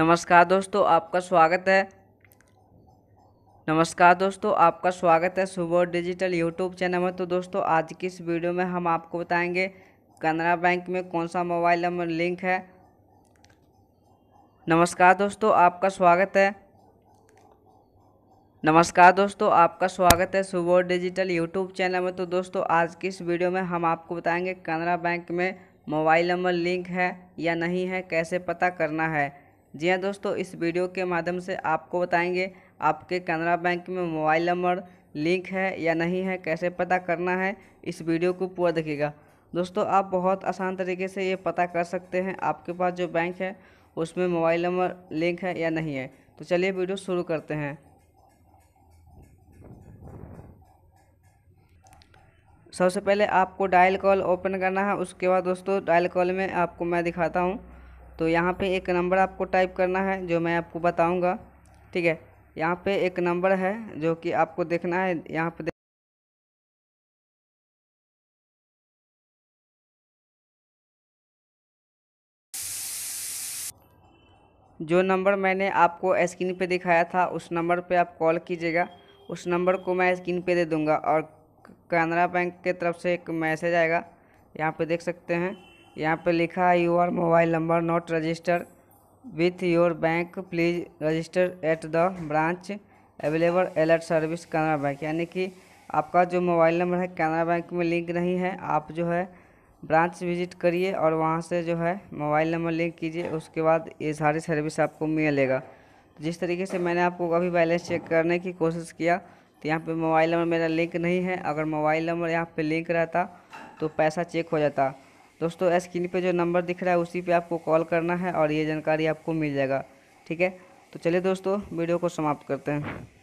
नमस्कार दोस्तों आपका स्वागत है नमस्कार दोस्तों आपका स्वागत है सुबह डिजिटल यूट्यूब चैनल में तो दोस्तों आज की इस वीडियो में हम आपको बताएंगे कनरा बैंक में कौन सा मोबाइल नंबर लिंक है नमस्कार दोस्तों आपका स्वागत है नमस्कार दोस्तों आपका स्वागत है सुबोध डिजिटल यूट्यूब चैनल में तो दोस्तों आज की इस वीडियो में हम आपको बताएंगे कनरा बैंक में मोबाइल नंबर लिंक है या नहीं है कैसे पता करना है जी हाँ दोस्तों इस वीडियो के माध्यम से आपको बताएंगे आपके कैनरा बैंक में मोबाइल नंबर लिंक है या नहीं है कैसे पता करना है इस वीडियो को पूरा देखिएगा दोस्तों आप बहुत आसान तरीके से ये पता कर सकते हैं आपके पास जो बैंक है उसमें मोबाइल नंबर लिंक है या नहीं है तो चलिए वीडियो शुरू करते हैं सबसे पहले आपको डायल कॉल ओपन करना है उसके बाद दोस्तों डायल कॉल में आपको मैं दिखाता हूँ तो यहाँ पे एक नंबर आपको टाइप करना है जो मैं आपको बताऊँगा ठीक है यहाँ पे एक नंबर है जो कि आपको देखना है यहाँ पे जो नंबर मैंने आपको स्क्रीन पे दिखाया था उस नंबर पे आप कॉल कीजिएगा उस नंबर को मैं स्क्रीन पे दे दूंगा और कैनरा बैंक के तरफ से एक मैसेज आएगा यहाँ पे देख सकते हैं यहाँ पे लिखा है your mobile number not register with your bank please register at the branch available alert service Canara bank यानी कि आपका जो मोबाइल नंबर है कैनरा बैंक में लिंक नहीं है आप जो है ब्रांच विजिट करिए और वहाँ से जो है मोबाइल नंबर लिंक कीजिए उसके बाद ये सारी सर्विस आपको मिलेगा जिस तरीके से मैंने आपको कभी बैलेंस चेक करने की कोशिश किया तो यहाँ पे मोबाइल नंबर मेरा लिंक नहीं है अगर मोबाइल नंबर यहाँ पे लिंक रहता तो पैसा चेक हो जाता दोस्तों स्क्रीन पे जो नंबर दिख रहा है उसी पे आपको कॉल करना है और ये जानकारी आपको मिल जाएगा ठीक है तो चलिए दोस्तों वीडियो को समाप्त करते हैं